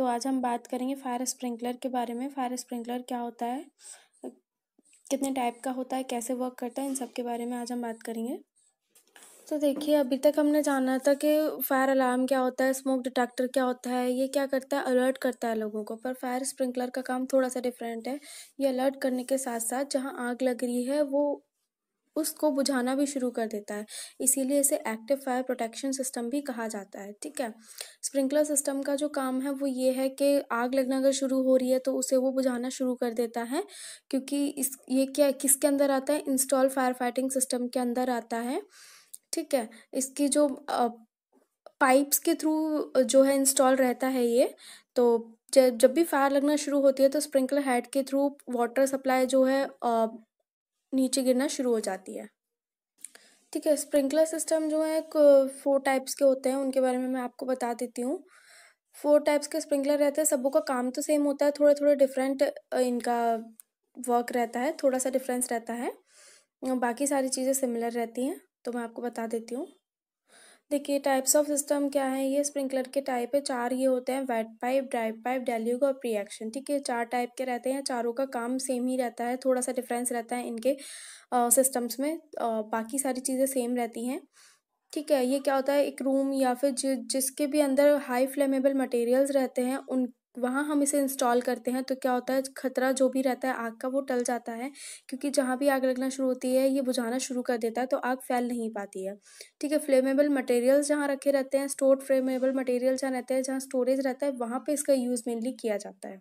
तो आज हम बात करेंगे फायर स्प्रिंकलर के बारे में फायर स्प्रिंकलर क्या होता है कितने टाइप का होता है कैसे वर्क करता है इन सब के बारे में आज हम बात करेंगे तो देखिए अभी तक हमने जाना था कि फायर अलार्म क्या होता है स्मोक डिटेक्टर क्या होता है ये क्या करता है अलर्ट करता है लोगों को पर फायर स्प्रिंकलर का काम थोड़ा सा डिफरेंट है ये अलर्ट करने के साथ साथ जहाँ आग लग रही है वो उसको बुझाना भी शुरू कर देता है इसीलिए इसे एक्टिव फायर प्रोटेक्शन सिस्टम भी कहा जाता है ठीक है स्प्रिंकलर सिस्टम का जो काम है वो ये है कि आग लगना अगर शुरू हो रही है तो उसे वो बुझाना शुरू कर देता है क्योंकि इस ये क्या किसके अंदर आता है इंस्टॉल फायर फाइटिंग सिस्टम के अंदर आता है ठीक है इसकी जो पाइप्स के थ्रू जो है इंस्टॉल रहता है ये तो जब भी फायर लगना शुरू होती है तो स्प्रिंकलर हेड के थ्रू वाटर सप्लाई जो है नीचे गिरना शुरू हो जाती है ठीक है स्प्रिंकलर सिस्टम जो है फोर टाइप्स के होते हैं उनके बारे में मैं आपको बता देती हूँ फोर टाइप्स के स्प्रिंकलर रहते हैं सबों का काम तो सेम होता है थोड़े थोड़े डिफरेंट इनका वर्क रहता है थोड़ा सा डिफरेंस रहता है बाकी सारी चीज़ें सिमिलर रहती हैं तो मैं आपको बता देती हूँ देखिए टाइप्स ऑफ सिस्टम क्या है ये स्प्रिंकलर के टाइप है चार ये होते हैं wet pipe dry pipe deluge और प्रियक्शन ठीक है चार टाइप के रहते हैं चारों का काम सेम ही रहता है थोड़ा सा डिफरेंस रहता है इनके सिस्टम्स में आ, बाकी सारी चीज़ें सेम रहती हैं ठीक है ये क्या होता है एक रूम या फिर जि, जिसके भी अंदर हाई फ्लेमेबल मटेरियल्स रहते हैं उन वहाँ हम इसे इंस्टॉल करते हैं तो क्या होता है खतरा जो भी रहता है आग का वो टल जाता है क्योंकि जहाँ भी आग लगना शुरू होती है ये बुझाना शुरू कर देता है तो आग फैल नहीं पाती है ठीक है फ्लेमेबल मटेरियल्स जहाँ रखे रहते हैं स्टोर्ड फ्लेमेबल मटेरियल जहाँ रहते हैं जहाँ स्टोरेज रहता है वहाँ पर इसका यूज़ मेनली किया जाता है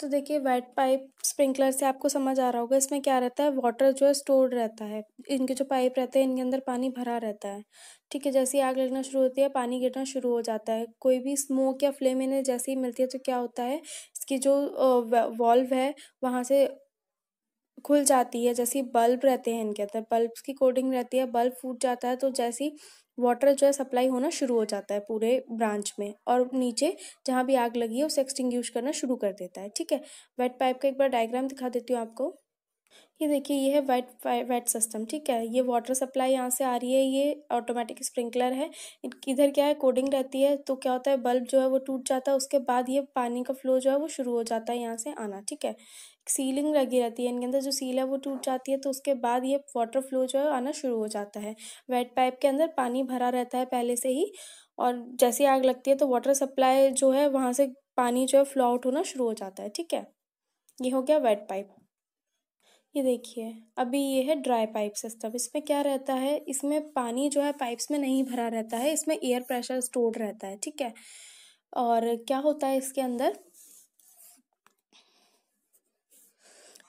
तो देखिए वेट पाइप स्प्रिंकलर से आपको समझ आ रहा होगा इसमें क्या रहता है वाटर जो है स्टोर्ड रहता है इनके जो पाइप रहते हैं इनके अंदर पानी भरा रहता है ठीक है जैसे ही आग लगना शुरू होती है पानी गिरना शुरू हो जाता है कोई भी स्मोक या फ्लेम इन्हें जैसे ही मिलती है तो क्या होता है इसकी जो वॉल्व है वहाँ से खुल जाती है जैसे बल्ब रहते हैं इनके अंदर बल्ब्स की कोडिंग रहती है बल्ब फूट जाता है तो जैसी वाटर जो है सप्लाई होना शुरू हो जाता है पूरे ब्रांच में और नीचे जहाँ भी आग लगी है उसे एक्सटिंग करना शुरू कर देता है ठीक है वेट पाइप का एक बार डायग्राम दिखा देती हूँ आपको ये देखिए ये है वेट वेट सिस्टम ठीक है ये वाटर सप्लाई यहाँ से आ रही है ये ऑटोमेटिक स्प्रिंकलर है इधर क्या है कोडिंग रहती है तो क्या होता है बल्ब जो है वो टूट जाता है उसके बाद ये पानी का फ्लो जो है वो शुरू हो जाता है यहाँ से आना ठीक है सीलिंग लगी रहती है इनके अंदर जो सील है वो टूट जाती है तो उसके बाद ये वाटर फ्लो जो है आना शुरू हो जाता है वेट पाइप के अंदर पानी भरा रहता है पहले से ही और जैसे आग लगती है तो वाटर सप्लाई जो है वहाँ से पानी जो है फ्लो आउट होना शुरू हो जाता है ठीक है ये हो गया वेट पाइप ये देखिए अभी ये है ड्राई पाइप सिस्टम इसमें क्या रहता है इसमें पानी जो है पाइप्स में नहीं भरा रहता है इसमें एयर प्रेशर स्टोर रहता है ठीक है और क्या होता है इसके अंदर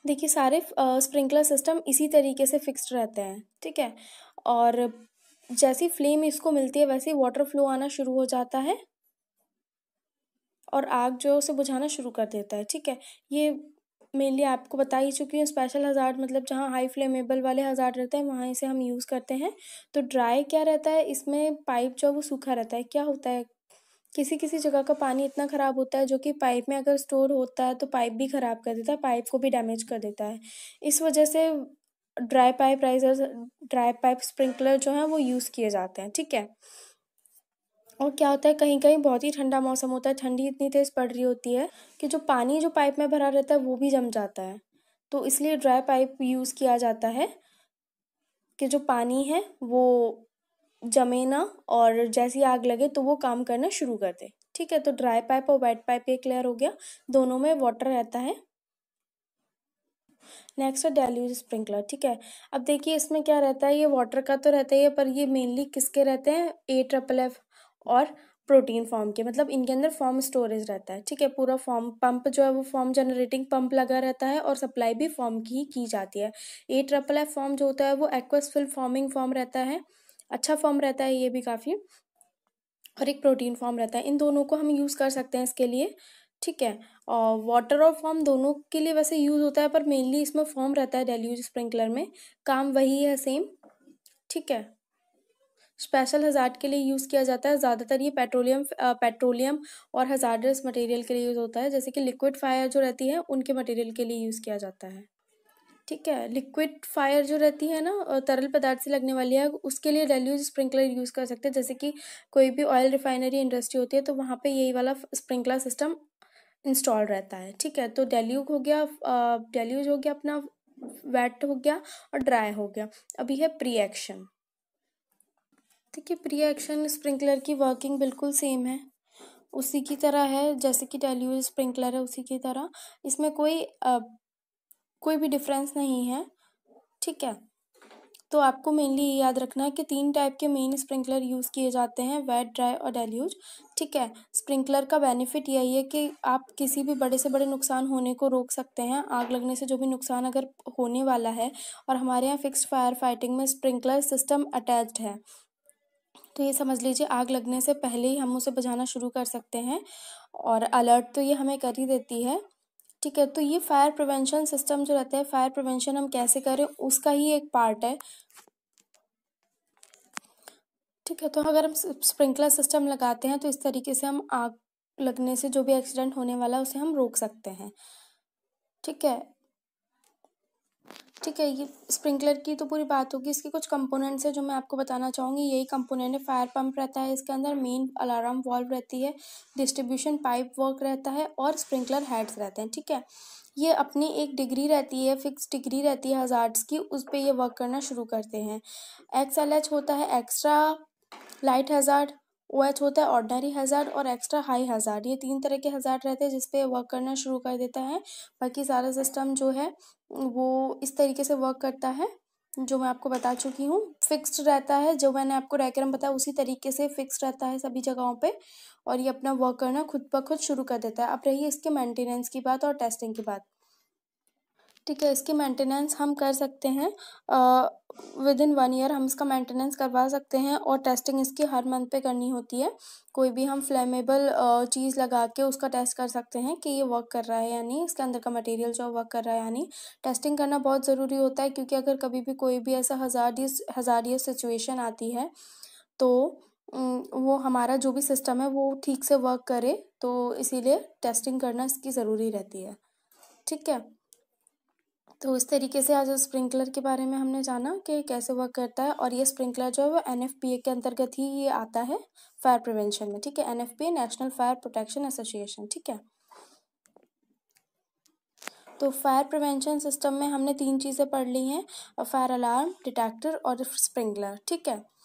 देखिए सारे स्प्रिंकलर सिस्टम इसी तरीके से फिक्स्ड रहते हैं ठीक है और जैसी फ्लेम इसको मिलती है वैसे वाटर फ्लो आना शुरू हो जाता है और आग जो है उसे बुझाना शुरू कर देता है ठीक है ये मेनली आपको बता ही चुकी हूँ स्पेशल हजार मतलब जहाँ हाई फ्लेमेबल वाले हजार रहते हैं वहाँ इसे हम यूज़ करते हैं तो ड्राई क्या रहता है इसमें पाइप जो है वो सूखा रहता है क्या होता है किसी किसी जगह का पानी इतना ख़राब होता है जो कि पाइप में अगर स्टोर होता है तो पाइप भी ख़राब कर देता है पाइप को भी डैमेज कर देता है इस वजह से dry pipe riser dry pipe sprinkler जो हैं वो यूज़ किए जाते हैं ठीक है और क्या होता है कहीं कहीं बहुत ही ठंडा मौसम होता है ठंडी इतनी तेज़ पड़ रही होती है कि जो पानी जो पाइप में भरा रहता है वो भी जम जाता है तो इसलिए ड्राई पाइप यूज़ किया जाता है कि जो पानी है वो जमे ना और जैसी आग लगे तो वो काम करना शुरू कर दे ठीक है तो ड्राई पाइप और वेट पाइप ये क्लियर हो गया दोनों में वाटर रहता है नेक्स्ट है डेल्यूज स्प्रिंकलर ठीक है अब देखिए इसमें क्या रहता है ये वाटर का तो रहता ही है पर ये मेनली किसके रहते हैं ए ट्रपल एफ और प्रोटीन फॉर्म के मतलब इनके अंदर फॉर्म स्टोरेज रहता है ठीक है पूरा फॉर्म पंप जो है वो फॉर्म जनरेटिंग पंप लगा रहता है और सप्लाई भी फॉर्म की ही की जाती है ए ट्रपल एफ फॉर्म जो होता है वो एक्वस फिल फॉर्मिंग फॉर्म रहता है अच्छा फॉर्म रहता है ये भी काफ़ी और एक प्रोटीन फॉर्म रहता है इन दोनों को हम यूज़ कर सकते हैं इसके लिए ठीक है और वाटर और फॉर्म दोनों के लिए वैसे यूज़ होता है पर मेनली इसमें फॉर्म रहता है डेल्यूज स्प्रिंकलर में काम वही है सेम ठीक है स्पेशल हजार्ड के लिए यूज़ किया जाता है ज़्यादातर ये पेट्रोलियम पेट्रोलियम और हजार्डस मटेरियल के लिए यूज़ होता है जैसे कि लिक्विड फायर जो रहती है उनके मटेरियल के लिए यूज़ किया जाता है ठीक है लिक्विड फायर जो रहती है ना तरल पदार्थ से लगने वाली है उसके लिए डेल्यूज स्प्रिंकलर यूज़ कर सकते हैं जैसे कि कोई भी ऑयल रिफाइनरी इंडस्ट्री होती है तो वहाँ पे यही वाला स्प्रिंकलर सिस्टम इंस्टॉल रहता है ठीक है तो डेल्यूज हो गया डेल्यूज हो गया अपना वेट हो गया और ड्राई हो गया अभी है प्री एक्शन देखिए प्री एक्शन स्प्रिंकलर की वर्किंग बिल्कुल सेम है उसी की तरह है जैसे कि डेल्यूज स्प्रिंकलर है उसी की तरह इसमें कोई कोई भी डिफरेंस नहीं है ठीक है तो आपको मेनली ये याद रखना है कि तीन टाइप के मेन स्प्रिंकलर यूज़ किए जाते हैं वेट ड्राई और डेल्यूज ठीक है स्प्रिंकलर का बेनिफिट यही है कि आप किसी भी बड़े से बड़े नुकसान होने को रोक सकते हैं आग लगने से जो भी नुकसान अगर होने वाला है और हमारे यहाँ फिक्स्ड फायर फाइटिंग में स्प्रिंकलर सिस्टम अटैच्ड है तो ये समझ लीजिए आग लगने से पहले ही हम उसे बजाना शुरू कर सकते हैं और अलर्ट तो ये हमें कर ही देती है ठीक है तो ये फायर प्रिवेंशन सिस्टम जो रहता है फायर प्रिवेंशन हम कैसे करें उसका ही एक पार्ट है ठीक है तो अगर हम स्प्रिंकलर सिस्टम लगाते हैं तो इस तरीके से हम आग लगने से जो भी एक्सीडेंट होने वाला है उसे हम रोक सकते हैं ठीक है ठीक है ये स्प्रिंकलर की तो पूरी बात होगी इसके कुछ कंपोनेंट्स हैं जो मैं आपको बताना चाहूँगी यही कंपोनेंट है फायर पंप रहता है इसके अंदर मेन अलार्म वॉल्व रहती है डिस्ट्रीब्यूशन पाइप वर्क रहता है और स्प्रिंकलर हेड्स रहते हैं ठीक है ये अपनी एक डिग्री रहती है फिक्स डिग्री रहती है हज़ार्ड्स की उस पर यह वर्क करना शुरू करते हैं एक्स एच होता है extra light hazard O H होता है ऑर्डनरी हज़ार्ड और एक्स्ट्रा हाई हज़ार्ड ये तीन तरह के हज़ार्ड रहते हैं जिसपे वर्क करना शुरू कर देता है बाकी सारा सिस्टम जो है वो इस तरीके से वर्क करता है जो मैं आपको बता चुकी हूँ फिक्स्ड रहता है जो मैंने आपको डायग्राम बताया उसी तरीके से फिक्स रहता है सभी जगहों पे और ये अपना वर्क करना खुद ब खुद शुरू कर देता है अब रही इसके मेंटेनेंस की बात और टेस्टिंग की बात ठीक है इसकी मेंटेनेंस हम कर सकते हैं विद इन वन ईयर हम इसका मेंटेनेंस करवा सकते हैं और टेस्टिंग इसकी हर मंथ पे करनी होती है कोई भी हम फ्लेमेबल चीज़ लगा के उसका टेस्ट कर सकते हैं कि ये वर्क कर रहा है या नहीं इसके अंदर का मटेरियल जो वर्क कर रहा है या नहीं टेस्टिंग करना बहुत ज़रूरी होता है क्योंकि अगर कभी भी कोई भी ऐसा हज़ार हज़ार सिचुएशन आती है तो वो हमारा जो भी सिस्टम है वो ठीक से वर्क करे तो इसीलिए टेस्टिंग करना इसकी ज़रूरी रहती है ठीक है तो इस तरीके से आज स्प्रिंकलर के बारे में हमने जाना कि कैसे वर्क करता है और ये स्प्रिंकलर जो है वो एन के अंतर्गत ही ये आता है फायर प्रिवेंशन में ठीक है N national fire protection association ठीक है तो फायर प्रिवेंशन सिस्टम में हमने तीन चीज़ें पढ़ ली हैं फायर अलार्म डिटेक्टर और स्प्रिंकलर ठीक है